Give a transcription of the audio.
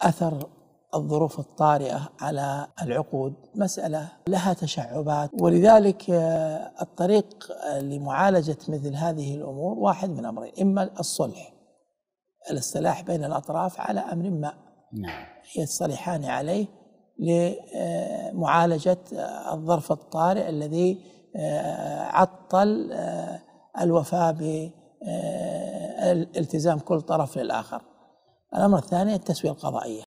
اثر الظروف الطارئه على العقود مساله لها تشعبات ولذلك آه، الطريق لمعالجه مثل هذه الامور واحد من امرين اما الصلح الاصطلاح بين الاطراف على امر ما نعم يصطلحان عليه لمعالجه آه، آه، الظرف الطارئ الذي عطل الوفاء بالتزام كل طرف للاخر الأمر الثاني التسوية القضائية